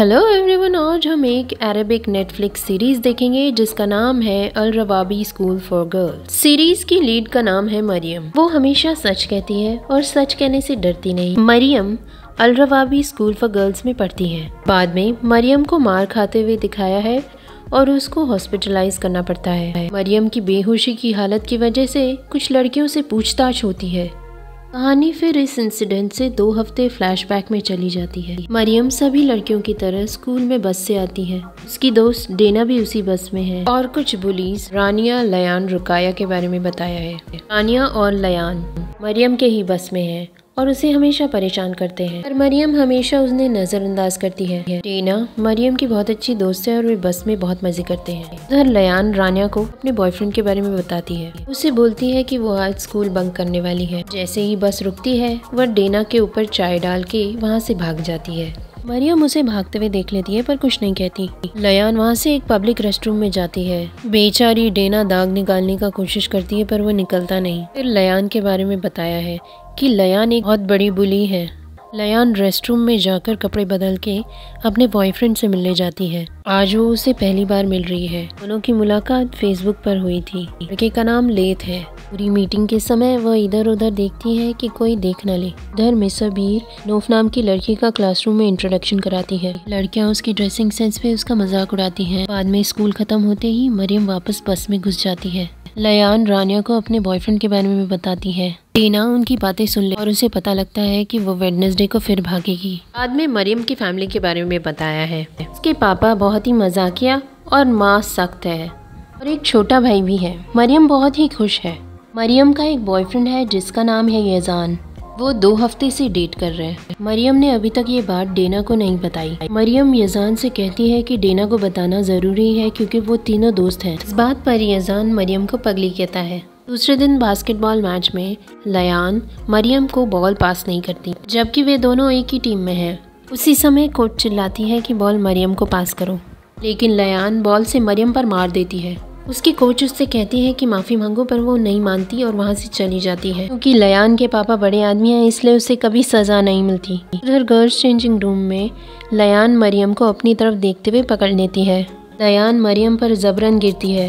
hello everyone आज हम एक अरेबिक नेटफ्लिक्स सीरीज देखेंगे जिसका नाम है Al Rawabi school for girls series की लीड का नाम है मरियम वो हमेशा सच कहती है और सच कहने से डरती नहीं Mariam Al Rawabi school for girls में पढ़ती है बाद में मरियम को मार खाते हुए दिखाया है और उसको हॉस्पिटलाइज करना पड़ता है मरियम की बेहोशी की हालत की वजह से कुछ लड़कियों से पूछताछ होती है कहानी फिर इस इंसिडेंट से दो हफ्ते फ्लैशबैक में चली जाती है मरियम सभी लड़कियों की तरह स्कूल में बस से आती है उसकी दोस्त डेना भी उसी बस में है और कुछ बुलिस रानिया लयान रुकाया के बारे में बताया है रानिया और लयान मरियम के ही बस में है और उसे हमेशा परेशान करते हैं पर मरियम हमेशा उसने नज़रअंदाज करती है टीना मरियम की बहुत अच्छी दोस्त है और वे बस में बहुत मज़े करते हैं उधर लयान रानिया को अपने बॉयफ्रेंड के बारे में बताती है उसे बोलती है की वो आज स्कूल बंक करने वाली है जैसे ही बस रुकती है वह डेना के ऊपर चाय डाल के वहाँ से भाग जाती है मरियम उसे भागते हुए देख लेती है पर कुछ नहीं कहती लयान वहाँ से एक पब्लिक रेस्टरूम में जाती है बेचारी डेना दाग निकालने का कोशिश करती है पर वो निकलता नहीं फिर लयान के बारे में बताया है कि लयान एक बहुत बड़ी बुली है लयान रूम में जाकर कपड़े बदल के अपने बॉयफ्रेंड से मिलने जाती है आज वो उसे पहली बार मिल रही है दोनों की मुलाकात फेसबुक पर हुई थी लड़के का नाम लेत है पूरी मीटिंग के समय वह इधर उधर देखती है कि कोई देख न ले उधर मिस अबीर नोफ नाम की लड़की का क्लासरूम में इंट्रोडक्शन कराती है लड़कियां उसकी ड्रेसिंग सेंस पे उसका मजाक उड़ाती हैं बाद में स्कूल खत्म होते ही मरियम वापस बस में घुस जाती है लयान रानिया को अपने बॉयफ्रेंड के बारे में बताती है टीना उनकी बातें सुन ले और उसे पता लगता है कि वो वेडनेसडे को फिर भागेगी बाद में मरियम की फैमिली के बारे में बताया है उसके पापा बहुत ही मजाकिया और माँ सख्त है और एक छोटा भाई भी है मरियम बहुत ही खुश है मरियम का एक बॉयफ्रेंड है जिसका नाम है येजान वो दो हफ्ते से डेट कर रहे हैं मरियम ने अभी तक ये बात डेना को नहीं बताई मरियम यजान से कहती है कि डेना को बताना ज़रूरी है क्योंकि वो तीनों दोस्त हैं इस बात पर यजान मरियम को पगली कहता है दूसरे दिन बास्केटबॉल मैच में लयान मरियम को बॉल पास नहीं करती जबकि वे दोनों एक ही टीम में है उसी समय कोच चिल्लाती है की बॉल मरियम को पास करो लेकिन लयान बॉल से मरियम पर मार देती है उसकी कोच उससे कहती है कि माफ़ी मांगो पर वो नहीं मानती और वहाँ से चली जाती है क्योंकि लयान के पापा बड़े आदमी हैं इसलिए उसे कभी सज़ा नहीं मिलती उधर गर्ल्स चेंजिंग रूम में लयान मरियम को अपनी तरफ देखते हुए पकड़ लेती है लयान मरियम पर जबरन गिरती है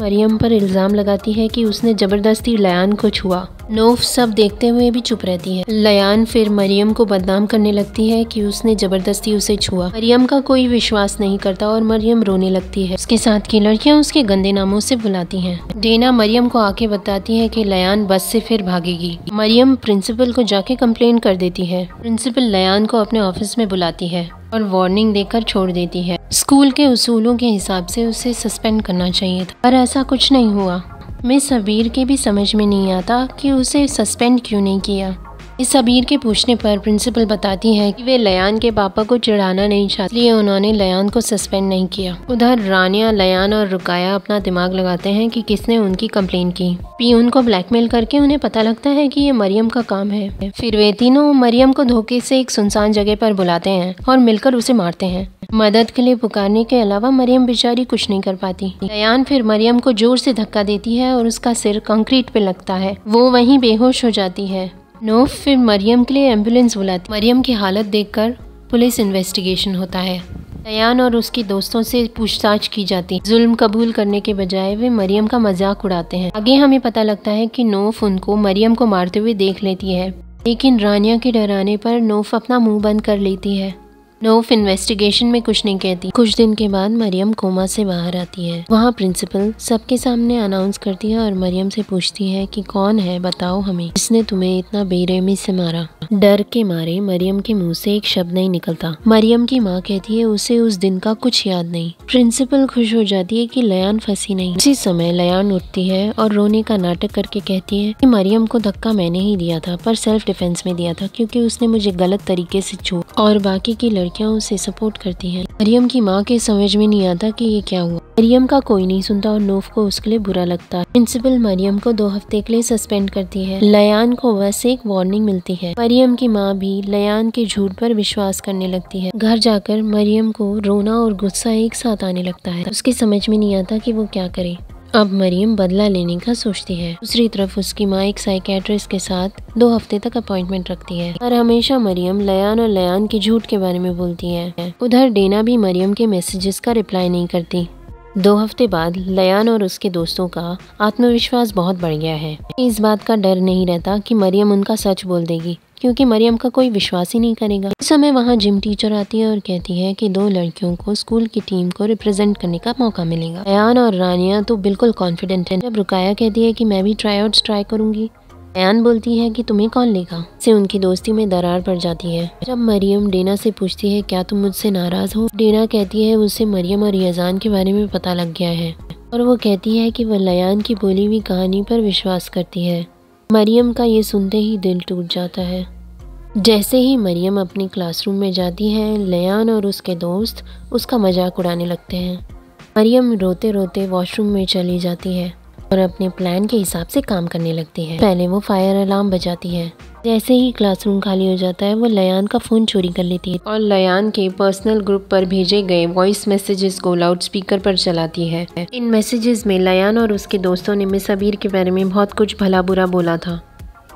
मरियम पर इल्ज़ाम लगाती है कि उसने ज़बरदस्ती लयान को छुआ नोफ सब देखते हुए भी चुप रहती है लयान फिर मरियम को बदनाम करने लगती है कि उसने जबरदस्ती उसे छुआ मरियम का कोई विश्वास नहीं करता और मरियम रोने लगती है उसके साथ की लड़कियां उसके गंदे नामों से बुलाती हैं डेना मरियम को आके बताती है कि लयान बस से फिर भागेगी मरियम प्रिंसिपल को जाके कंप्लेन कर देती है प्रिंसिपल लयान को अपने ऑफिस में बुलाती है और वार्निंग देकर छोड़ देती है स्कूल के उसूलों के हिसाब से उसे सस्पेंड करना चाहिए था पर ऐसा कुछ नहीं हुआ मैं सबीर के भी समझ में नहीं आता कि उसे सस्पेंड क्यों नहीं किया इस अबीर के पूछने पर प्रिंसिपल बताती है कि वे लयान के पापा को चिढ़ाना नहीं चाहते इसलिए उन्होंने लयान को सस्पेंड नहीं किया उधर रानिया लयान और रुकाया अपना दिमाग लगाते हैं कि किसने उनकी कंप्लेन की पी को ब्लैकमेल करके उन्हें पता लगता है कि ये मरियम का काम है फिर वे तीनों मरियम को धोखे से एक सुनसान जगह पर बुलाते हैं और मिलकर उसे मारते हैं मदद के लिए पुकारने के अलावा मरियम बेचारी कुछ नहीं कर पाती लयान फिर मरियम को जोर से धक्का देती है और उसका सिर कंक्रीट पे लगता है वो वहीं बेहोश हो जाती है नोफ फिर मरियम के लिए एम्बुलेंस बुलाती मरियम की हालत देखकर पुलिस इन्वेस्टिगेशन होता है तयान और उसके दोस्तों से पूछताछ की जाती जुल्म कबूल करने के बजाय वे मरियम का मजाक उड़ाते हैं आगे हमें पता लगता है कि नोफ उनको मरियम को मारते हुए देख लेती है लेकिन रानिया के डराने पर नोफ अपना मुंह बंद कर लेती है नोफ इन्वेस्टिगेशन में कुछ नहीं कहती कुछ दिन के बाद मरियम कोमा से बाहर आती है वहाँ प्रिंसिपल सबके सामने अनाउंस करती है और मरियम से पूछती है कि कौन है बताओ हमें इसने तुम्हें इतना बेरहमी से मारा डर के मारे मरियम के मुंह से एक शब्द नहीं निकलता मरियम की माँ कहती है उसे उस दिन का कुछ याद नहीं प्रिंसिपल खुश हो जाती है कि लयान फंसी नहीं उसी समय लयान उठती है और रोने का नाटक करके कहती है कि मरियम को धक्का मैंने ही दिया था पर सेल्फ डिफेंस में दिया था क्योंकि उसने मुझे गलत तरीके से छू और बाकी की लड़की लड़कियां उसे सपोर्ट करती हैं मरियम की माँ के समझ में नहीं आता कि ये क्या हुआ मरियम का कोई नहीं सुनता और नूफ को उसके लिए बुरा लगता है प्रिंसिपल मरियम को दो हफ्ते के लिए सस्पेंड करती है लयान को बस एक वार्निंग मिलती है मरियम की माँ भी लयान के झूठ पर विश्वास करने लगती है घर जाकर मरियम को रोना और गुस्सा एक साथ आने लगता है उसके समझ में नहीं आता की वो क्या करे अब मरियम बदला लेने का सोचती है दूसरी तरफ उसकी माँ एक साइकेट्रिस्ट के साथ दो हफ्ते तक अपॉइंटमेंट रखती है और हमेशा मरियम लयान और लयान के झूठ के बारे में बोलती है उधर डेना भी मरियम के मैसेजेस का रिप्लाई नहीं करती दो हफ्ते बाद लयान और उसके दोस्तों का आत्मविश्वास बहुत बढ़ गया है इस बात का डर नहीं रहता कि मरियम उनका सच बोल देगी क्योंकि मरियम का कोई विश्वास ही नहीं करेगा इस समय वहाँ जिम टीचर आती है और कहती है कि दो लड़कियों को स्कूल की टीम को रिप्रेजेंट करने का मौका मिलेगा अयान और रानिया तो बिल्कुल कॉन्फिडेंट है जब रुकाया कहती है कि मैं भी ट्राई आउट ट्राई करूंगी अयान बोलती है कि तुम्हें कौन लेगा से उनकी दोस्ती में दरार पड़ जाती है जब मरियम डेना से पूछती है क्या तुम मुझसे नाराज हो डेना कहती है उससे मरियम और यजान के बारे में पता लग गया है और वो कहती है कि वह लयान की बोली हुई कहानी पर विश्वास करती है मरियम का ये सुनते ही दिल टूट जाता है जैसे ही मरियम अपनी क्लासरूम में जाती है लयान और उसके दोस्त उसका मजाक उड़ाने लगते हैं मरियम रोते रोते वॉशरूम में चली जाती है और अपने प्लान के हिसाब से काम करने लगती है पहले वो फायर अलार्म बजाती है जैसे ही क्लासरूम खाली हो जाता है वो लयान का फ़ोन चोरी कर लेती है और लयान के पर्सनल ग्रुप पर भेजे गए वॉइस मैसेजेस को लाउड स्पीकर पर चलाती है इन मैसेजेस में लयान और उसके दोस्तों ने मिस अबीर के बारे में बहुत कुछ भला बुरा बोला था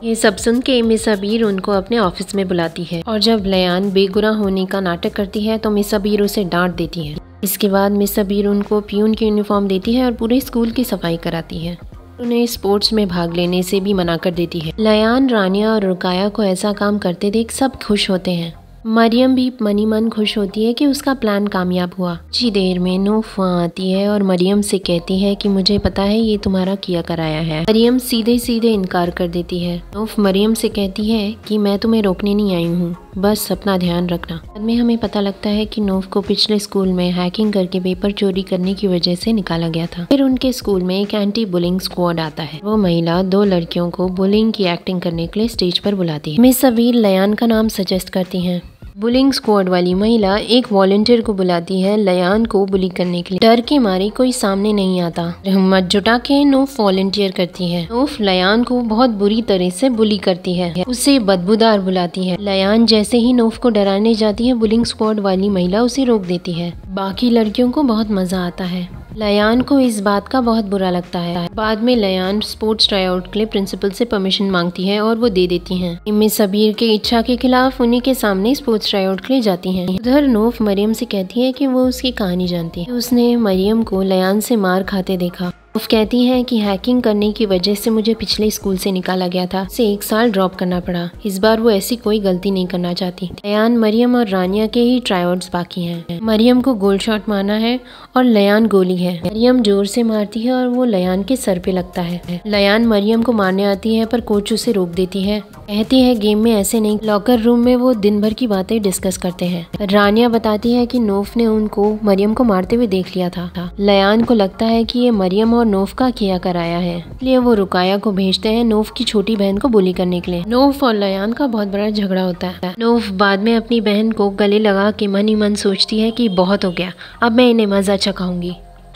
ये सब सुन के मिस अबीर उनको अपने ऑफिस में बुलाती है और जब लयान बेगुरा होने का नाटक करती है तो मिस अबीर उसे डांट देती है इसके बाद मिस अबीर उनको प्यून की यूनिफॉर्म देती है और पूरे स्कूल की सफाई कराती है उन्हें स्पोर्ट्स में भाग लेने से भी मना कर देती है लयान रानिया और रुकाया को ऐसा काम करते देख सब खुश होते हैं मरियम भी मनी मन खुश होती है कि उसका प्लान कामयाब हुआ जी देर में नोफा आती है और मरियम से कहती है कि मुझे पता है ये तुम्हारा किया कराया है मरियम सीधे सीधे इनकार कर देती है नोफ मरियम से कहती है कि मैं तुम्हें रोकने नहीं आई हूँ बस अपना ध्यान रखना बाद में हमें पता लगता है कि नोफ को पिछले स्कूल में हैकिंग करके पेपर चोरी करने की वजह से निकाला गया था फिर उनके स्कूल में एक एंटी बुलिंग स्क्वाड आता है वो महिला दो लड़कियों को बुलिंग की एक्टिंग करने के लिए स्टेज पर बुलाती है मिस अवीर लयान का नाम सजेस्ट करती है बुलिंग स्क्वाड वाली महिला एक वॉल्टियर को बुलाती है लयान को बुली करने के लिए डर के मारे कोई सामने नहीं आता हिम्मत जुटा के नोफ वॉल्टियर करती है नोफ लयान को बहुत बुरी तरह से बुली करती है उसे बदबूदार बुलाती है लयान जैसे ही नोफ को डराने जाती है बुलिंग स्क्वाड वाली महिला उसे रोक देती है बाकी लड़कियों को बहुत मजा आता है लयान को इस बात का बहुत बुरा लगता है बाद में लयान स्पोर्ट्स ट्राईआउट के लिए प्रिंसिपल से परमिशन मांगती है और वो दे देती हैं इम्मी सबीर के इच्छा के खिलाफ उन्हीं के सामने स्पोर्ट्स ट्राईआउट के लिए जाती हैं उधर नोफ मरियम से कहती है कि वो उसकी कहानी जानती है उसने मरियम को लयान से मार खाते देखा उफ कहती है कि हैकिंग करने की वजह से मुझे पिछले स्कूल से निकाला गया था से एक साल ड्रॉप करना पड़ा इस बार वो ऐसी कोई गलती नहीं करना चाहती लयान मरियम और रानिया के ही ट्रायआउट्स बाकी हैं मरियम को गोल शॉट मारना है और लयान गोली है मरियम जोर से मारती है और वो लयान के सर पे लगता है लयान मरियम को मारने आती है पर कोच उसे रोक देती है कहती है गेम में ऐसे नहीं लॉकर रूम में वो दिन भर की बातें डिस्कस करते हैं रानिया बताती है की नोफ ने उनको मरियम को मारते हुए देख लिया था लयान को लगता है की ये मरियम और नोफ का किया कराया है इसलिए वो रुकाया को भेजते हैं नोफ की छोटी बहन को बोली करने के लिए नोफ और लयान का बहुत बड़ा झगड़ा होता है नोफ बाद में अपनी बहन को गले लगा के मन ही मन सोचती है कि बहुत हो गया अब मैं इन्हें मज़ा चखाऊंगी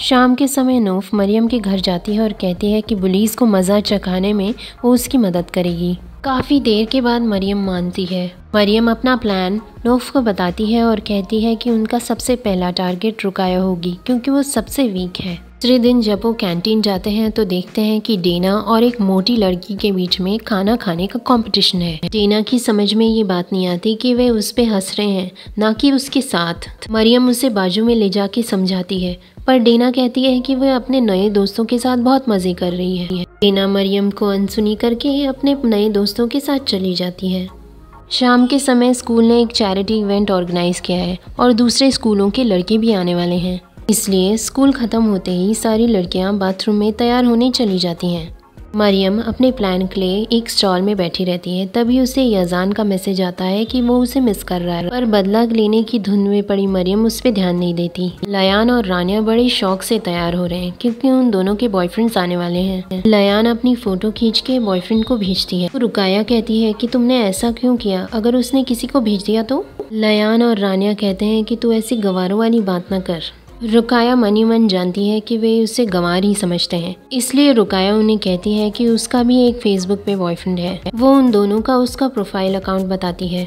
शाम के समय नोफ मरियम के घर जाती है और कहती है कि पुलिस को मज़ा चखाने में वो उसकी मदद करेगी काफ़ी देर के बाद मरियम मानती है मरियम अपना प्लान नोफ को बताती है और कहती है कि उनका सबसे पहला टारगेट रुकाया होगी क्योंकि वो सबसे वीक है दूसरे दिन जब वो कैंटीन जाते हैं तो देखते हैं कि डेना और एक मोटी लड़की के बीच में खाना खाने का कंपटीशन है डेना की समझ में ये बात नहीं आती कि वे उस पर हंस रहे हैं ना कि उसके साथ मरियम उसे बाजू में ले जाके समझाती है पर डेना कहती है कि वह अपने नए दोस्तों के साथ बहुत मज़े कर रही है डेना मरियम को अनसुनी करके अपने नए दोस्तों के साथ चली जाती है शाम के समय स्कूल ने एक चैरिटी इवेंट ऑर्गेनाइज़ किया है और दूसरे स्कूलों के लड़के भी आने वाले हैं इसलिए स्कूल ख़त्म होते ही सारी लड़कियां बाथरूम में तैयार होने चली जाती हैं मरियम अपने प्लान के लिए एक स्टॉल में बैठी रहती है तभी उसे यजान का मैसेज आता है कि वो उसे मिस कर रहा है पर बदला लेने की धुन में पड़ी मरियम उस पर ध्यान नहीं देती लयान और रानिया बड़े शौक से तैयार हो रहे हैं क्योंकि उन दोनों के बॉयफ्रेंड्स आने वाले हैं लयान अपनी फोटो खींच के बॉयफ्रेंड को भेजती है तो रुकाया कहती है की तुमने ऐसा क्यों किया अगर उसने किसी को भेज दिया तो लयान और रानिया कहते हैं की तू ऐसी गवारों वाली बात ना कर रुकाया मनी मन जानती है कि वे उसे गंवार ही समझते हैं इसलिए रुकाया उन्हें कहती है कि उसका भी एक फेसबुक पे बॉयफ्रेंड है वो उन दोनों का उसका प्रोफाइल अकाउंट बताती है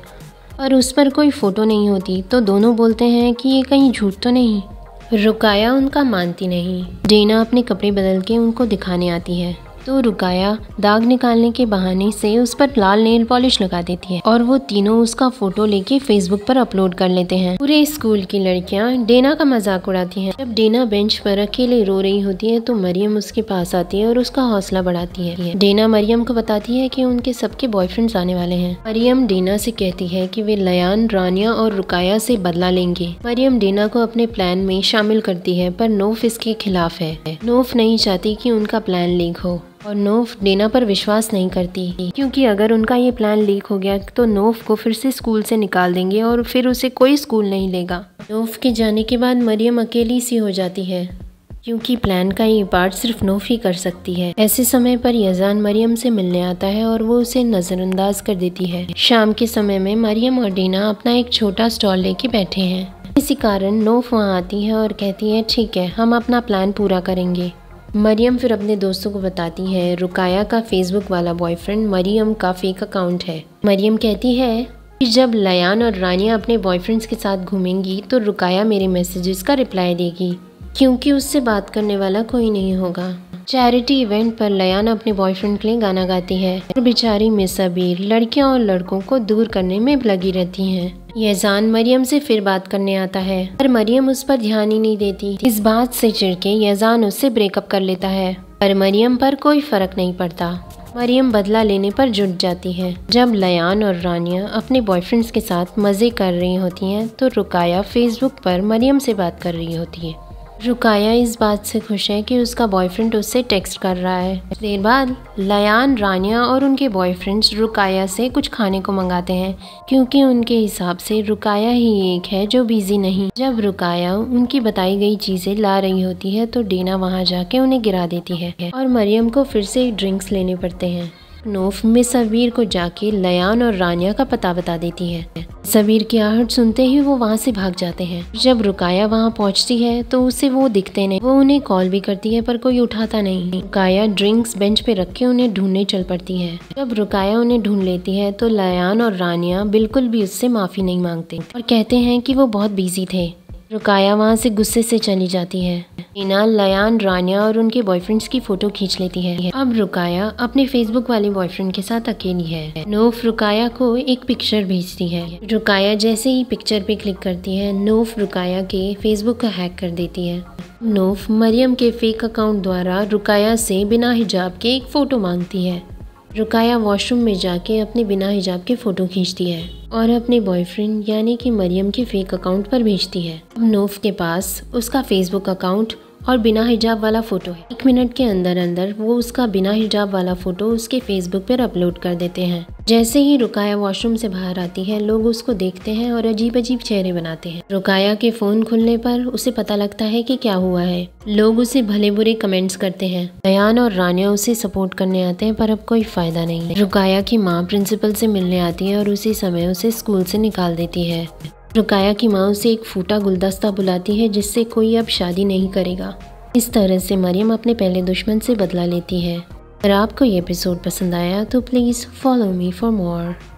और उस पर कोई फ़ोटो नहीं होती तो दोनों बोलते हैं कि ये कहीं झूठ तो नहीं रुकाया उनका मानती नहीं डेना अपने कपड़े बदल के उनको दिखाने आती है तो रुकाया दाग निकालने के बहाने से उस पर लाल नेल पॉलिश लगा देती है और वो तीनों उसका फोटो लेके फेसबुक पर अपलोड कर लेते हैं पूरे स्कूल की लड़कियां डेना का मजाक उड़ाती हैं जब डेना बेंच पर अकेले रो रही होती है तो मरियम उसके पास आती है और उसका हौसला बढ़ाती है डेना मरियम को बताती है की उनके सबके बॉयफ्रेंड आने वाले है मरियम डेना से कहती है की वे लयान रानिया और रुकाया से बदला लेंगे मरियम डेना को अपने प्लान में शामिल करती है पर नोफ इसके खिलाफ है नोफ नहीं चाहती की उनका प्लान लीक हो और नोफ डेना पर विश्वास नहीं करती क्योंकि अगर उनका ये प्लान लीक हो गया तो नोफ को फिर से स्कूल से निकाल देंगे और फिर उसे कोई स्कूल नहीं लेगा नोफ के जाने के बाद मरियम अकेली सी हो जाती है क्योंकि प्लान का ये पार्ट सिर्फ नोफ ही कर सकती है ऐसे समय पर यजान मरियम से मिलने आता है और वो उसे नज़रअंदाज कर देती है शाम के समय में मरियम और डीना अपना एक छोटा स्टॉल लेके बैठे हैं इसी कारण नोफ वहाँ आती है और कहती है ठीक है हम अपना प्लान पूरा करेंगे मरियम फिर अपने दोस्तों को बताती है रुकाया का फेसबुक वाला बॉयफ्रेंड मरियम का फेक अकाउंट है मरियम कहती है कि जब लयान और रानिया अपने बॉयफ्रेंड्स के साथ घूमेंगी तो रुकाया मेरे मैसेजेस का रिप्लाई देगी क्योंकि उससे बात करने वाला कोई नहीं होगा चैरिटी इवेंट पर लयाना अपने बॉयफ्रेंड के लिए गाना गाती है और बेचारी मिसा बीर लड़कियों और लड़कों को दूर करने में लगी रहती हैं यजान मरियम से फिर बात करने आता है पर मरियम उस पर ध्यान ही नहीं देती इस बात से चिड़के यजान उससे ब्रेकअप कर लेता है पर मरियम पर कोई फर्क नहीं पड़ता मरियम बदला लेने पर जुट जाती है जब लयान और रानिया अपने बॉयफ्रेंड्स के साथ मज़े कर रही होती हैं तो रुकाया फेसबुक पर मरियम से बात कर रही होती है रुकाया इस बात से खुश है कि उसका बॉयफ्रेंड उससे टेक्स्ट कर रहा है देर बाद लयान रानिया और उनके बॉयफ्रेंड्स रुकाया से कुछ खाने को मंगाते हैं क्योंकि उनके हिसाब से रुकाया ही एक है जो बिजी नहीं जब रुकाया उनकी बताई गई चीजें ला रही होती है तो डीना वहाँ जाके उन्हें गिरा देती है और मरियम को फिर से ड्रिंक्स लेने पड़ते हैं नोफ में सवीर को जाके लयान और रानिया का पता बता देती है सबीर की आहट सुनते ही वो वहाँ से भाग जाते हैं जब रुकाया वहाँ पहुँचती है तो उसे वो दिखते नहीं वो उन्हें कॉल भी करती है पर कोई उठाता नहीं रुकाया ड्रिंक्स बेंच पे रख के उन्हें ढूंढने चल पड़ती है जब रुकाया उन्हें ढूंढ लेती है तो लयान और रानिया बिल्कुल भी उससे माफ़ी नहीं मांगते और कहते हैं की वो बहुत बिजी थे रुकाया वहाँ से गुस्से से चली जाती है मीना लयान रानिया और उनके बॉयफ्रेंड्स की फोटो खींच लेती है अब रुकाया अपने फेसबुक वाले बॉयफ्रेंड के साथ अकेली है नोफ रुकाया को एक पिक्चर भेजती है रुकाया जैसे ही पिक्चर पे क्लिक करती है नोफ रुकाया के फेसबुक का हैक कर देती है नोफ मरियम के फेक अकाउंट द्वारा रुकाया से बिना हिजाब के एक फ़ोटो मांगती है रुकाया वॉशरूम में जाके अपने बिना हिजाब के फ़ोटो खींचती है और अपने बॉयफ्रेंड यानी कि मरियम के फेक अकाउंट पर भेजती है अब नोफ के पास उसका फेसबुक अकाउंट और बिना हिजाब वाला फ़ोटो है एक मिनट के अंदर अंदर वो उसका बिना हिजाब वाला फ़ोटो उसके फेसबुक पर अपलोड कर देते हैं जैसे ही रुकाया वॉशरूम से बाहर आती है लोग उसको देखते हैं और अजीब अजीब चेहरे बनाते हैं रुकाया के फ़ोन खुलने पर उसे पता लगता है कि क्या हुआ है लोग उसे भले बुरे कमेंट्स करते हैं बयान और रानिया उसे सपोर्ट करने आते हैं पर अब कोई फ़ायदा नहीं है रुकाया की माँ प्रिंसिपल से मिलने आती है और उसी समय उसे स्कूल से निकाल देती है रुकाया की माँ उसे एक फूटा गुलदस्ता बुलाती है जिससे कोई अब शादी नहीं करेगा इस तरह से मरियम अपने पहले दुश्मन से बदला लेती है अगर आपको ये एपिसोड पसंद आया तो please follow me for more